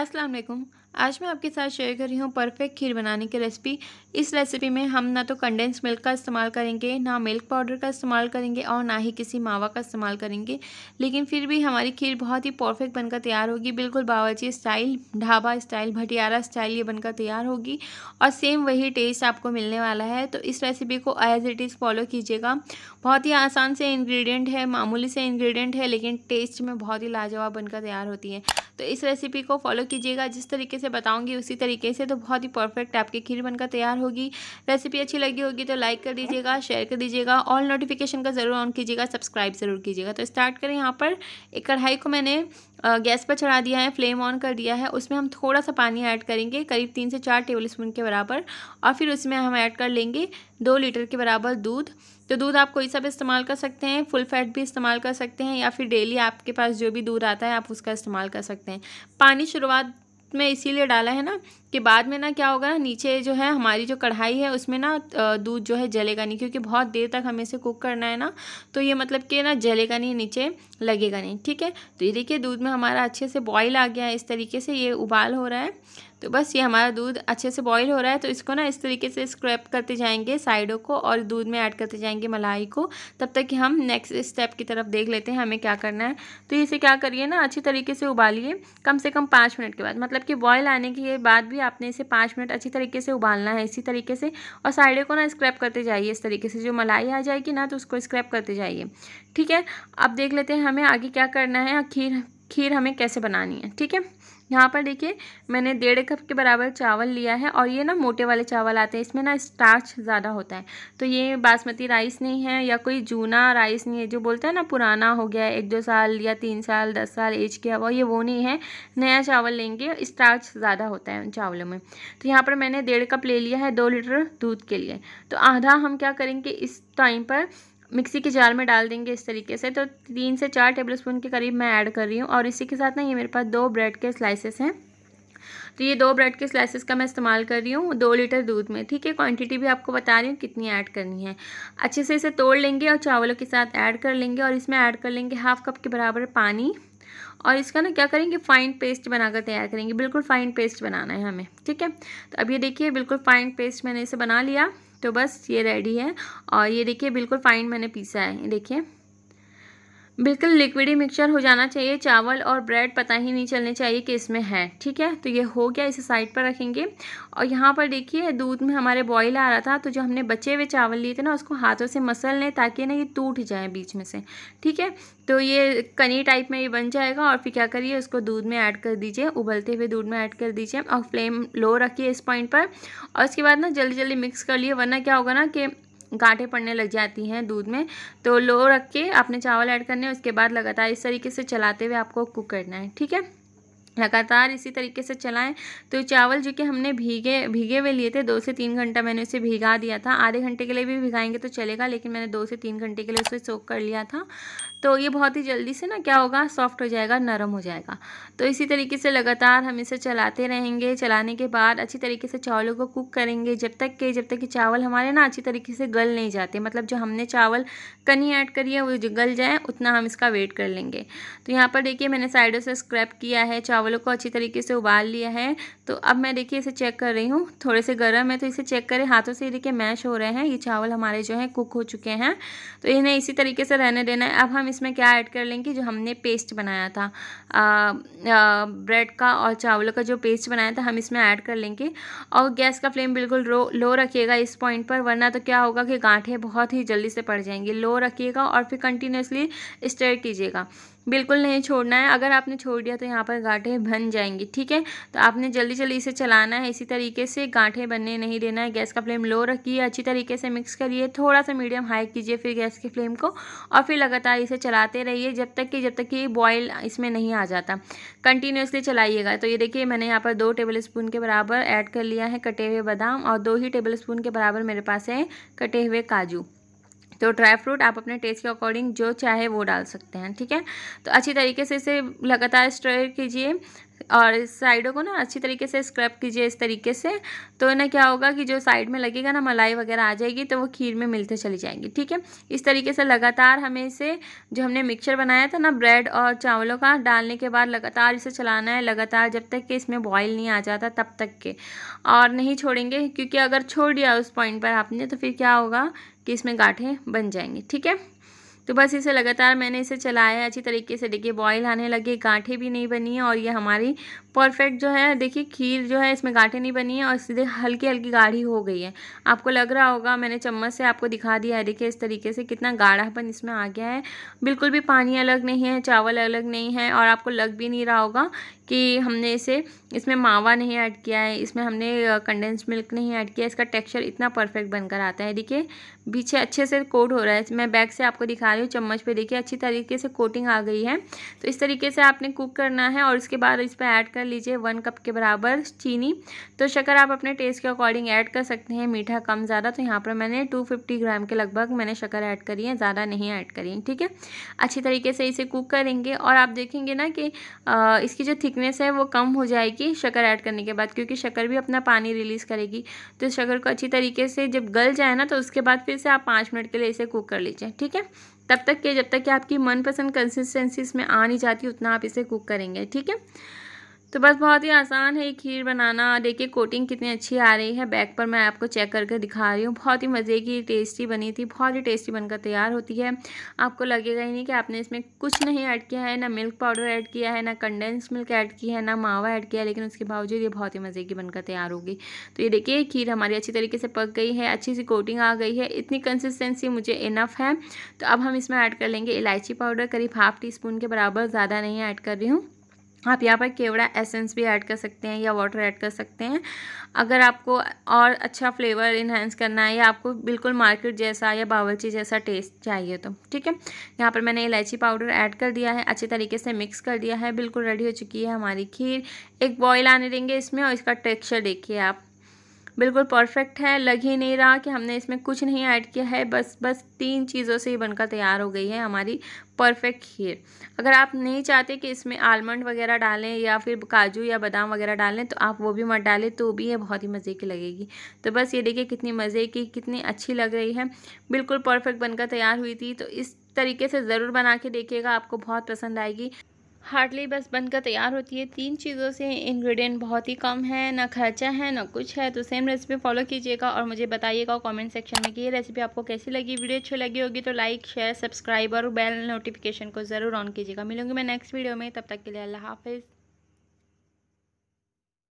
अस्सलाम वालेकुम आज मैं आपके साथ शेयर कर रही हूँ परफेक्ट खीर बनाने की रेसिपी इस रेसिपी में हम ना तो कंडेंस मिल्क का इस्तेमाल करेंगे ना मिल्क पाउडर का इस्तेमाल करेंगे और ना ही किसी मावा का इस्तेमाल करेंगे लेकिन फिर भी हमारी खीर बहुत ही परफेक्ट बनकर तैयार होगी बिल्कुल बावर्ची स्टाइल ढाबा स्टाइल भटियारा स्टाइल ये बनकर तैयार होगी और सेम वही टेस्ट आपको मिलने वाला है तो इस रेसिपी को एज इट इज़ फॉलो कीजिएगा बहुत ही आसान से इन्ग्रीडियंट है मामूली से इन्ग्रीडियंट है लेकिन टेस्ट में बहुत ही लाजवाब बनकर तैयार होती है तो इस रेसिपी को फॉलो कीजिएगा जिस तरीके से बताऊंगी उसी तरीके से तो बहुत ही परफेक्ट आपकी खीर बनकर तैयार होगी रेसिपी अच्छी लगी होगी तो लाइक कर दीजिएगा शेयर कर दीजिएगा ऑल नोटिफिकेशन का ज़रूर ऑन कीजिएगा सब्सक्राइब ज़रूर कीजिएगा तो स्टार्ट करें यहाँ पर एक कढ़ाई को मैंने गैस पर चढ़ा दिया है फ्लेम ऑन कर दिया है उसमें हम थोड़ा सा पानी ऐड करेंगे करीब तीन से चार टेबल स्पून के बराबर और फिर उसमें हम ऐड कर लेंगे दो लीटर के बराबर दूध तो दूध आप कोई सा भी इस्तेमाल कर सकते हैं फुल फैट भी इस्तेमाल कर सकते हैं या फिर डेली आपके पास जो भी दूध आता है आप उसका इस्तेमाल कर सकते हैं पानी शुरुआत में इसीलिए डाला है ना कि बाद में ना क्या होगा नीचे जो है हमारी जो कढ़ाई है उसमें ना दूध जो है जलेगा नहीं क्योंकि बहुत देर तक हमें इसे कुक करना है ना तो ये मतलब कि ना जलेगा नहीं नीचे लगेगा नहीं ठीक है तो ये देखिए दूध में हमारा अच्छे से बॉयल आ गया है इस तरीके से ये उबाल हो रहा है तो बस ये हमारा दूध अच्छे से बॉईल हो रहा है तो इसको ना इस तरीके से स्क्रैप करते जाएंगे साइडों को और दूध में ऐड करते जाएंगे मलाई को तब तक कि हम नेक्स्ट स्टेप की तरफ देख लेते हैं हमें क्या करना है तो इसे क्या करिए ना अच्छी तरीके से उबालिए कम से कम पाँच मिनट के बाद मतलब कि बॉयल आने के बाद भी आपने इसे पाँच मिनट अच्छी तरीके से उबालना है इसी तरीके से और साइडों को ना स्क्रैप करते जाइए इस तरीके से जो मलाई आ जाएगी ना तो उसको स्क्रैप करते जाइए ठीक है अब देख लेते हैं हमें आगे क्या करना है खीर खीर हमें कैसे बनानी है ठीक है यहाँ पर देखिए मैंने डेढ़ कप के बराबर चावल लिया है और ये ना मोटे वाले चावल आते हैं इसमें ना स्टार्च ज़्यादा होता है तो ये बासमती राइस नहीं है या कोई जूना राइस नहीं है जो बोलते हैं ना पुराना हो गया एक दो साल या तीन साल दस साल एज के हुआ ये वो नहीं है नया चावल लेंगे स्टार्च ज़्यादा होता है उन चावलों में तो यहाँ पर मैंने डेढ़ कप ले लिया है दो लीटर दूध के लिए तो आधा हम क्या करेंगे इस टाइम पर मिक्सी के जार में डाल देंगे इस तरीके से तो तीन से चार टेबल स्पून के करीब मैं ऐड कर रही हूँ और इसी के साथ ना ये मेरे पास दो ब्रेड के स्लाइसेस हैं तो ये दो ब्रेड के स्लाइसेस का मैं इस्तेमाल कर रही हूँ दो लीटर दूध में ठीक है क्वांटिटी भी आपको बता रही हूँ कितनी ऐड करनी है अच्छे से इसे तोड़ लेंगे और चावलों के साथ ऐड कर लेंगे और इसमें ऐड कर लेंगे हाफ कप के बराबर पानी और इसका ना क्या करेंगे फाइन पेस्ट बनाकर तैयार करेंगे बिल्कुल फाइन पेस्ट बनाना है हमें ठीक है तो अब ये देखिए बिल्कुल फाइन पेस्ट मैंने इसे बना लिया तो बस ये रेडी है और ये देखिए बिल्कुल फाइन मैंने पीसा है ये देखिए बिल्कुल लिक्विडी मिक्सचर हो जाना चाहिए चावल और ब्रेड पता ही नहीं चलने चाहिए कि इसमें है ठीक है तो ये हो गया इसे साइड पर रखेंगे और यहाँ पर देखिए दूध में हमारे बॉईल आ रहा था तो जो हमने बचे हुए चावल लिए थे ना उसको हाथों से मसल लें ताकि ना ये टूट जाए बीच में से ठीक है तो ये कनी टाइप में ये बन जाएगा और फिर क्या करिए उसको दूध में ऐड कर दीजिए उबलते हुए दूध में ऐड कर दीजिए और फ्लेम लो रखिए इस पॉइंट पर और उसके बाद ना जल्दी जल्दी मिक्स कर लिए वरना क्या होगा ना कि गांठे पड़ने लग जाती हैं दूध में तो लो रख के आपने चावल ऐड करने उसके बाद लगातार इस तरीके से चलाते हुए आपको कुक करना है ठीक है लगातार इसी तरीके से चलाएं तो चावल जो कि हमने भीगे भीगे हुए लिए थे दो से तीन घंटा मैंने उसे भिगा दिया था आधे घंटे के लिए भी भिगाएंगे तो चलेगा लेकिन मैंने दो से तीन घंटे के लिए उसे सोख कर लिया था तो ये बहुत ही जल्दी से ना क्या होगा सॉफ्ट हो जाएगा नरम हो जाएगा तो इसी तरीके से लगातार हम इसे चलाते रहेंगे चलाने के बाद अच्छी तरीके से चावलों को कुक करेंगे जब तक के जब तक कि चावल हमारे ना अच्छी तरीके से गल नहीं जाते मतलब जो हमने चावल कनी ऐड करी है वो जो गल जाए उतना हम इसका वेट कर लेंगे तो यहाँ पर देखिए मैंने साइडों से स्क्रैप किया है चावल चावलों को अच्छी तरीके से उबाल लिया है तो अब मैं देखिए इसे चेक कर रही हूँ थोड़े से गर्म है तो इसे चेक करें हाथों से देखिए मैश हो रहे हैं ये चावल हमारे जो हैं कुक हो चुके हैं तो इन्हें इसी तरीके से रहने देना है अब हम इसमें क्या ऐड कर लेंगे जो हमने पेस्ट बनाया था ब्रेड का और चावलों का जो पेस्ट बनाया था हम इसमें ऐड कर लेंगे और गैस का फ्लेम बिल्कुल लो, लो रखिएगा इस पॉइंट पर वरना तो क्या होगा कि गांठे बहुत ही जल्दी से पड़ जाएंगी लो रखिएगा और फिर कंटिन्यूसली स्टेयर कीजिएगा बिल्कुल नहीं छोड़ना है अगर आपने छोड़ दिया तो यहाँ पर गांठे बन जाएंगी ठीक है तो आपने जल्दी जल्दी इसे चलाना है इसी तरीके से गाँठें बनने नहीं देना है गैस का फ्लेम लो रखिए अच्छी तरीके से मिक्स करिए थोड़ा सा मीडियम हाई कीजिए फिर गैस के फ्लेम को और फिर लगातार इसे चलाते रहिए जब तक कि जब तक कि बॉयल इसमें नहीं आ जाता कंटिन्यूसली चलाइएगा तो ये देखिए मैंने यहाँ पर दो टेबल स्पून के बराबर ऐड कर लिया है कटे हुए बादाम और दो ही टेबल स्पून के बराबर मेरे पास है कटे हुए काजू तो ड्राई फ्रूट आप अपने टेस्ट के अकॉर्डिंग जो चाहे वो डाल सकते हैं ठीक है तो अच्छी तरीके से इसे लगातार स्टर कीजिए और साइडों को ना अच्छी तरीके से स्क्रब कीजिए इस तरीके से तो ना क्या होगा कि जो साइड में लगेगा ना मलाई वगैरह आ जाएगी तो वो खीर में मिलते चली जाएंगी ठीक है इस तरीके से लगातार हमें इसे जो हमने मिक्सचर बनाया था ना ब्रेड और चावलों का डालने के बाद लगातार इसे चलाना है लगातार जब तक कि इसमें बॉयल नहीं आ जाता तब तक के और नहीं छोड़ेंगे क्योंकि अगर छोड़ दिया उस पॉइंट पर आपने तो फिर क्या होगा कि इसमें गाठें बन जाएंगी ठीक है तो बस इसे लगातार मैंने इसे चलाया अच्छी तरीके से देखिए बॉयल आने लगे गांठे भी नहीं बनी है और ये हमारी परफेक्ट जो है देखिए खीर जो है इसमें गांठे नहीं बनी है और सीधे हल्की हल्की गाढ़ी हो गई है आपको लग रहा होगा मैंने चम्मच से आपको दिखा दिया है देखिए इस तरीके से कितना गाढ़ापन इसमें आ गया है बिल्कुल भी पानी अलग नहीं है चावल अलग नहीं है और आपको लग भी नहीं रहा होगा कि हमने इसे इसमें मावा नहीं ऐड किया है इसमें हमने कंडेंस मिल्क नहीं ऐड किया इसका टेक्स्चर इतना परफेक्ट बनकर आता है देखिए पीछे अच्छे से कोट हो रहा है मैं बैक से आपको दिखा रही हूँ चम्मच पे देखिए अच्छी तरीके से कोटिंग आ गई है तो इस तरीके से आपने कुक करना है और इसके बाद इस पर ऐड कर लीजिए वन कप के बराबर चीनी तो शक्कर आप अपने टेस्ट के अकॉर्डिंग ऐड कर सकते हैं मीठा कम ज़्यादा तो यहाँ पर मैंने टू ग्राम के लगभग मैंने शक्कर ऐड करी है ज़्यादा नहीं ऐड करी है ठीक है अच्छी तरीके से इसे कुक करेंगे और आप देखेंगे ना कि इसकी जो थिकनेस है वो कम हो जाएगी शक्कर ऐड करने के बाद क्योंकि शक्कर भी अपना पानी रिलीज़ करेगी तो शक्कर को अच्छी तरीके से जब गल जाए ना तो उसके बाद फिर से आप पाँच मिनट के लिए इसे कुक कर लीजिए ठीक है तब तक के जब तक कि आपकी मनपसंद कंसिस्टेंसी इसमें आ नहीं जाती उतना आप इसे कुक करेंगे ठीक है तो बस बहुत ही आसान है ये खीर बनाना देखिए कोटिंग कितनी अच्छी आ रही है बैक पर मैं आपको चेक करके दिखा रही हूँ बहुत ही मज़े की टेस्टी बनी थी बहुत ही टेस्टी बनकर तैयार होती है आपको लगेगा ही नहीं कि आपने इसमें कुछ नहीं ऐड किया है ना मिल्क पाउडर ऐड किया है ना कंडेंस मिल्क ऐड की है ना मावा ऐड किया है लेकिन उसके बावजूद ये बहुत ही मज़े की बनकर तैयार होगी तो ये देखिए खीर हमारी अच्छी तरीके से पक गई है अच्छी सी कोटिंग आ गई है इतनी कंसिस्टेंसी मुझे इनफ है तो अब हम इसमें ऐड कर लेंगे इलायची पाउडर करीब हाफ़ टी स्पून के बराबर ज़्यादा नहीं ऐड कर रही हूँ आप यहाँ पर केवड़ा एसेंस भी ऐड कर सकते हैं या वाटर ऐड कर सकते हैं अगर आपको और अच्छा फ्लेवर इन्हेंस करना है या आपको बिल्कुल मार्केट जैसा या बावलची जैसा टेस्ट चाहिए तो ठीक है यहाँ पर मैंने इलायची पाउडर ऐड कर दिया है अच्छे तरीके से मिक्स कर दिया है बिल्कुल रेडी हो चुकी है हमारी खीर एक बॉयल आने देंगे इसमें और इसका टेक्स्चर देखिए आप बिल्कुल परफेक्ट है लग ही नहीं रहा कि हमने इसमें कुछ नहीं ऐड किया है बस बस तीन चीज़ों से ही बनकर तैयार हो गई है हमारी परफेक्ट खीर अगर आप नहीं चाहते कि इसमें आलमंड वगैरह डालें या फिर काजू या बादाम वगैरह डालें तो आप वो भी मत डालें तो भी ये बहुत ही मज़े की लगेगी तो बस ये देखिए कितनी मज़े की कितनी अच्छी लग रही है बिल्कुल परफेक्ट बनकर तैयार हुई थी तो इस तरीके से ज़रूर बना के देखिएगा आपको बहुत पसंद आएगी हार्डली बस बनकर तैयार होती है तीन चीज़ों से इंग्रेडिएंट बहुत ही कम है ना खर्चा है ना कुछ है तो सेम रेसिपी फॉलो कीजिएगा और मुझे बताइएगा कमेंट सेक्शन में कि ये रेसिपी आपको कैसी लगी वीडियो अच्छी लगी होगी तो लाइक शेयर सब्सक्राइब और बेल नोटिफिकेशन को ज़रूर ऑन कीजिएगा मिलूंगी मैं नेक्स्ट वीडियो में तब तक के लिए अल्लाह हाफिज़